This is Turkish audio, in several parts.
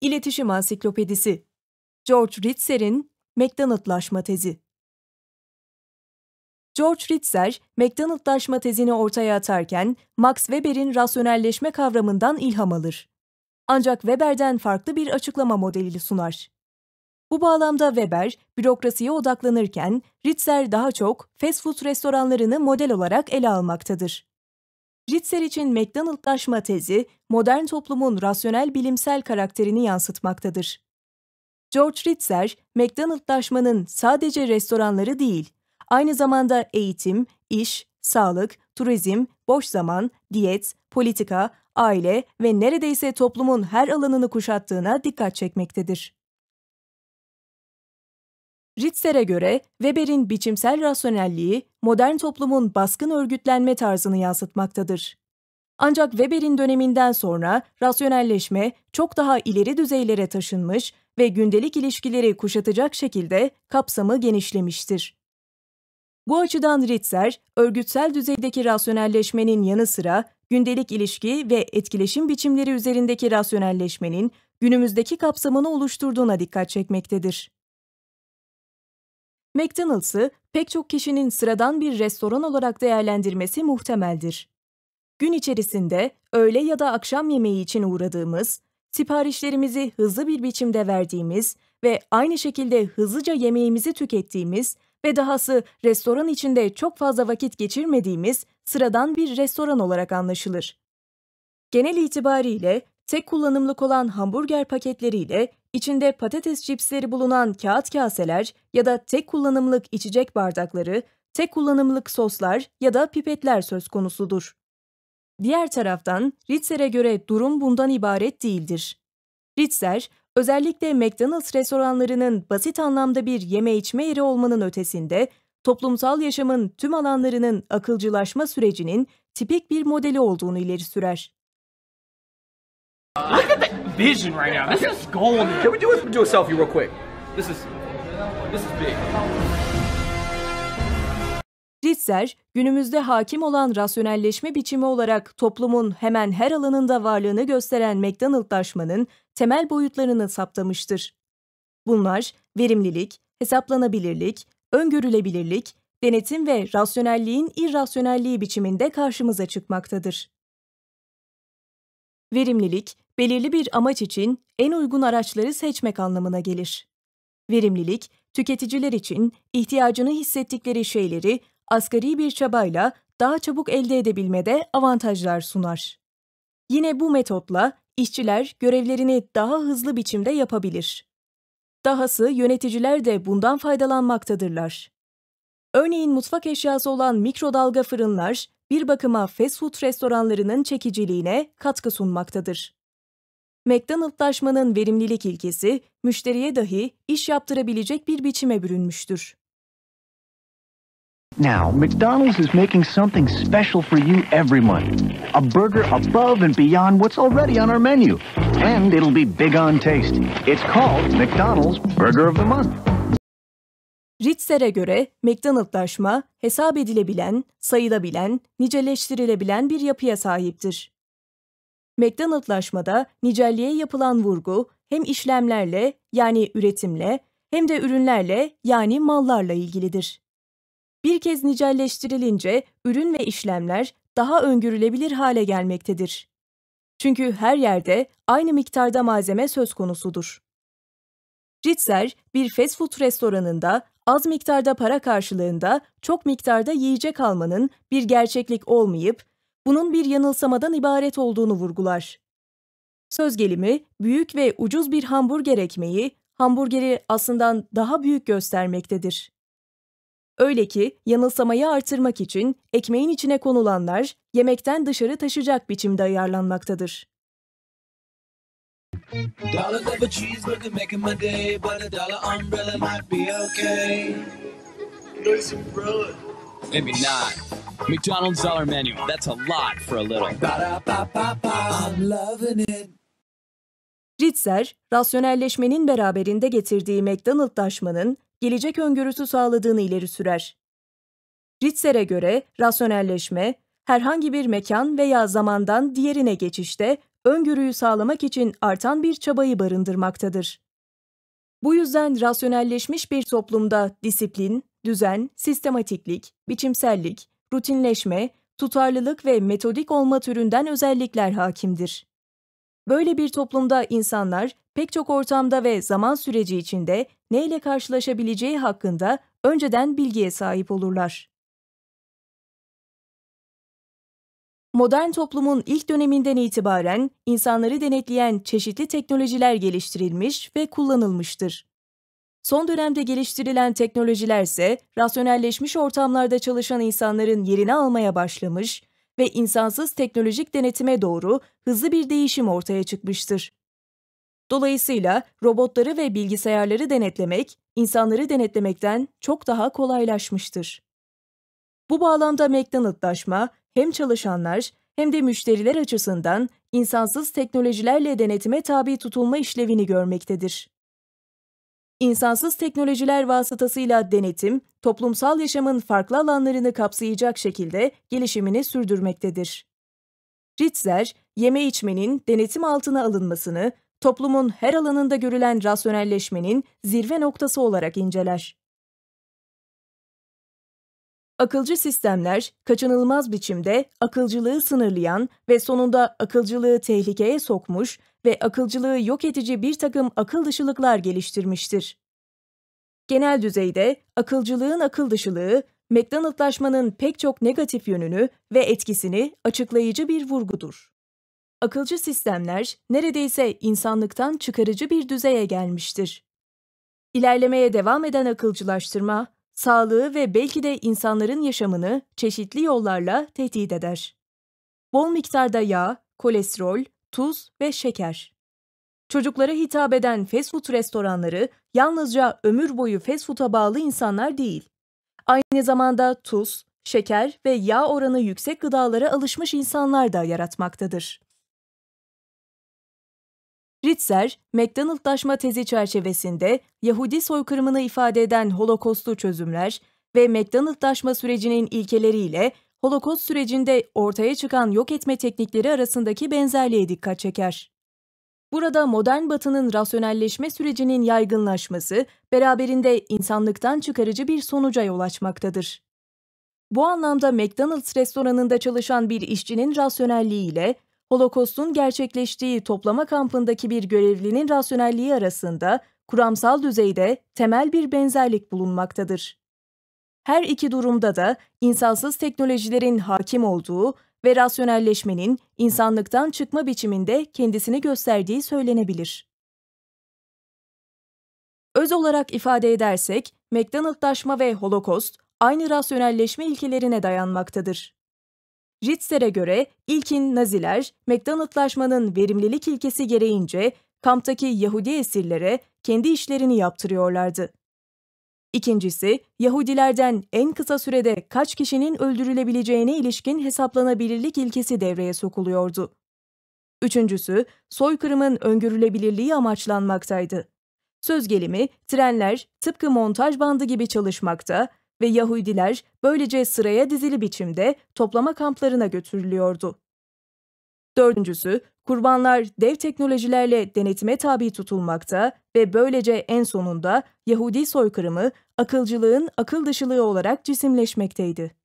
İletişim Ansiklopedisi George Ritzer'in McDonald'laşma tezi George Ritzer, McDonald'laşma tezini ortaya atarken Max Weber'in rasyonelleşme kavramından ilham alır. Ancak Weber'den farklı bir açıklama modeli sunar. Bu bağlamda Weber, bürokrasiye odaklanırken Ritzer daha çok fast food restoranlarını model olarak ele almaktadır. Ritzer için McDonald'laşma tezi, modern toplumun rasyonel bilimsel karakterini yansıtmaktadır. George Ritzer, McDonald'laşmanın sadece restoranları değil, aynı zamanda eğitim, iş, sağlık, turizm, boş zaman, diyet, politika, aile ve neredeyse toplumun her alanını kuşattığına dikkat çekmektedir. Ritzer'e göre Weber'in biçimsel rasyonelliği modern toplumun baskın örgütlenme tarzını yansıtmaktadır. Ancak Weber'in döneminden sonra rasyonelleşme çok daha ileri düzeylere taşınmış ve gündelik ilişkileri kuşatacak şekilde kapsamı genişlemiştir. Bu açıdan Ritzer, örgütsel düzeydeki rasyonelleşmenin yanı sıra gündelik ilişki ve etkileşim biçimleri üzerindeki rasyonelleşmenin günümüzdeki kapsamını oluşturduğuna dikkat çekmektedir. McDonald's'ı pek çok kişinin sıradan bir restoran olarak değerlendirmesi muhtemeldir gün içerisinde öğle ya da akşam yemeği için uğradığımız, siparişlerimizi hızlı bir biçimde verdiğimiz ve aynı şekilde hızlıca yemeğimizi tükettiğimiz ve dahası restoran içinde çok fazla vakit geçirmediğimiz sıradan bir restoran olarak anlaşılır. Genel itibariyle tek kullanımlık olan hamburger paketleriyle içinde patates cipsleri bulunan kağıt kaseler ya da tek kullanımlık içecek bardakları, tek kullanımlık soslar ya da pipetler söz konusudur. Diğer taraftan Ritzer'e göre durum bundan ibaret değildir. Ritzer, özellikle McDonald's restoranlarının basit anlamda bir yeme içme yeri olmanın ötesinde, toplumsal yaşamın tüm alanlarının akılcılaşma sürecinin tipik bir modeli olduğunu ileri sürer. Look at the vision right now. This is gold. Can we do a, do a selfie real quick? This is this is big. Ekser, günümüzde hakim olan rasyonelleşme biçimi olarak toplumun hemen her alanında varlığını gösteren McDonald'laşmanın temel boyutlarını saptamıştır. Bunlar verimlilik, hesaplanabilirlik, öngörülebilirlik, denetim ve rasyonelliğin irrasyonelliği biçiminde karşımıza çıkmaktadır. Verimlilik, belirli bir amaç için en uygun araçları seçmek anlamına gelir. Verimlilik, tüketiciler için ihtiyacını hissettikleri şeyleri asgari bir çabayla daha çabuk elde edebilmede avantajlar sunar. Yine bu metotla işçiler görevlerini daha hızlı biçimde yapabilir. Dahası yöneticiler de bundan faydalanmaktadırlar. Örneğin mutfak eşyası olan mikrodalga fırınlar bir bakıma fast food restoranlarının çekiciliğine katkı sunmaktadır. McDonald'laşmanın verimlilik ilkesi müşteriye dahi iş yaptırabilecek bir biçime bürünmüştür. Now, McDonald's is making something special for you every month. A burger above and beyond what's already on our menu. And it'll be big on taste. It's called McDonald's Burger of the Month. Ritzer'e göre McDonald'laşma hesap edilebilen, sayılabilen, niceleştirilebilen bir yapıya sahiptir. McDonald'laşmada nicelliğe yapılan vurgu hem işlemlerle yani üretimle hem de ürünlerle yani mallarla ilgilidir bir kez nicelleştirilince ürün ve işlemler daha öngörülebilir hale gelmektedir. Çünkü her yerde aynı miktarda malzeme söz konusudur. Ritzer, bir fast food restoranında az miktarda para karşılığında çok miktarda yiyecek almanın bir gerçeklik olmayıp, bunun bir yanılsamadan ibaret olduğunu vurgular. Söz gelimi, büyük ve ucuz bir hamburger ekmeği, hamburgeri aslında daha büyük göstermektedir. Öyle ki yanılsamayı artırmak için ekmeğin içine konulanlar yemekten dışarı taşacak biçimde ayarlanmaktadır. McDonald's dollar menu, that's a lot for a little. I'm loving it. Ritzer, rasyonelleşmenin beraberinde getirdiği McDonald'laşmanın gelecek öngörüsü sağladığını ileri sürer. Ritzer'e göre rasyonelleşme, herhangi bir mekan veya zamandan diğerine geçişte öngörüyü sağlamak için artan bir çabayı barındırmaktadır. Bu yüzden rasyonelleşmiş bir toplumda disiplin, düzen, sistematiklik, biçimsellik, rutinleşme, tutarlılık ve metodik olma türünden özellikler hakimdir. Böyle bir toplumda insanlar pek çok ortamda ve zaman süreci içinde neyle karşılaşabileceği hakkında önceden bilgiye sahip olurlar. Modern toplumun ilk döneminden itibaren insanları denetleyen çeşitli teknolojiler geliştirilmiş ve kullanılmıştır. Son dönemde geliştirilen teknolojiler ise rasyonelleşmiş ortamlarda çalışan insanların yerini almaya başlamış ve insansız teknolojik denetime doğru hızlı bir değişim ortaya çıkmıştır. Dolayısıyla robotları ve bilgisayarları denetlemek, insanları denetlemekten çok daha kolaylaşmıştır. Bu bağlamda McDonald'laşma hem çalışanlar hem de müşteriler açısından insansız teknolojilerle denetime tabi tutulma işlevini görmektedir. İnsansız teknolojiler vasıtasıyla denetim, toplumsal yaşamın farklı alanlarını kapsayacak şekilde gelişimini sürdürmektedir. Ritzer, yeme içmenin denetim altına alınmasını, toplumun her alanında görülen rasyonelleşmenin zirve noktası olarak inceler. Akılcı sistemler kaçınılmaz biçimde akılcılığı sınırlayan ve sonunda akılcılığı tehlikeye sokmuş ve akılcılığı yok edici bir takım akıl dışılıklar geliştirmiştir. Genel düzeyde akılcılığın akıl dışılığı, McDonald'laşmanın pek çok negatif yönünü ve etkisini açıklayıcı bir vurgudur akılcı sistemler neredeyse insanlıktan çıkarıcı bir düzeye gelmiştir. İlerlemeye devam eden akılcılaştırma, sağlığı ve belki de insanların yaşamını çeşitli yollarla tehdit eder. Bol miktarda yağ, kolesterol, tuz ve şeker. Çocuklara hitap eden fast food restoranları yalnızca ömür boyu fast food'a bağlı insanlar değil. Aynı zamanda tuz, şeker ve yağ oranı yüksek gıdalara alışmış insanlar da yaratmaktadır. Ritzer, McDonald'laşma tezi çerçevesinde Yahudi soykırımını ifade eden Holokost'u çözümler ve McDonald'laşma sürecinin ilkeleriyle Holokost sürecinde ortaya çıkan yok etme teknikleri arasındaki benzerliğe dikkat çeker. Burada modern batının rasyonelleşme sürecinin yaygınlaşması beraberinde insanlıktan çıkarıcı bir sonuca yol açmaktadır. Bu anlamda McDonald's restoranında çalışan bir işçinin rasyonelliği ile Holokost'un gerçekleştiği toplama kampındaki bir görevlinin rasyonelliği arasında kuramsal düzeyde temel bir benzerlik bulunmaktadır. Her iki durumda da insansız teknolojilerin hakim olduğu ve rasyonelleşmenin insanlıktan çıkma biçiminde kendisini gösterdiği söylenebilir. Öz olarak ifade edersek, McDonald'laşma ve Holokost aynı rasyonelleşme ilkelerine dayanmaktadır. Ritzer'e göre ilkin Naziler, McDonald'laşmanın verimlilik ilkesi gereğince kamptaki Yahudi esirlere kendi işlerini yaptırıyorlardı. İkincisi, Yahudilerden en kısa sürede kaç kişinin öldürülebileceğine ilişkin hesaplanabilirlik ilkesi devreye sokuluyordu. Üçüncüsü, soykırımın öngörülebilirliği amaçlanmaktaydı. Söz gelimi, trenler tıpkı montaj bandı gibi çalışmakta, ve Yahudiler böylece sıraya dizili biçimde toplama kamplarına götürülüyordu. Dördüncüsü, kurbanlar dev teknolojilerle denetime tabi tutulmakta ve böylece en sonunda Yahudi soykırımı akılcılığın akıl dışılığı olarak cisimleşmekteydi.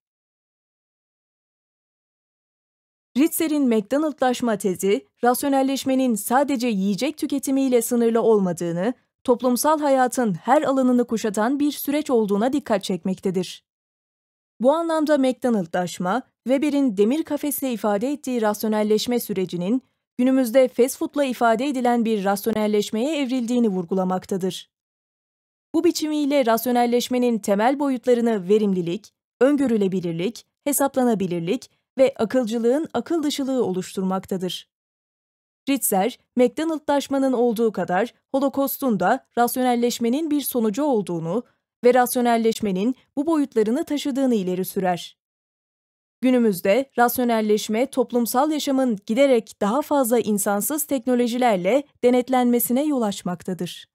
Ritzer'in McDonald'laşma tezi, rasyonelleşmenin sadece yiyecek tüketimiyle sınırlı olmadığını toplumsal hayatın her alanını kuşatan bir süreç olduğuna dikkat çekmektedir. Bu anlamda McDonald'laşma, Weber'in demir kafesle ifade ettiği rasyonelleşme sürecinin günümüzde fast food'la ifade edilen bir rasyonelleşmeye evrildiğini vurgulamaktadır. Bu biçimiyle rasyonelleşmenin temel boyutlarını verimlilik, öngörülebilirlik, hesaplanabilirlik ve akılcılığın akıl dışılığı oluşturmaktadır. Ritzer, McDonald'laşmanın olduğu kadar Holokost'un da rasyonelleşmenin bir sonucu olduğunu ve rasyonelleşmenin bu boyutlarını taşıdığını ileri sürer. Günümüzde rasyonelleşme toplumsal yaşamın giderek daha fazla insansız teknolojilerle denetlenmesine yol açmaktadır.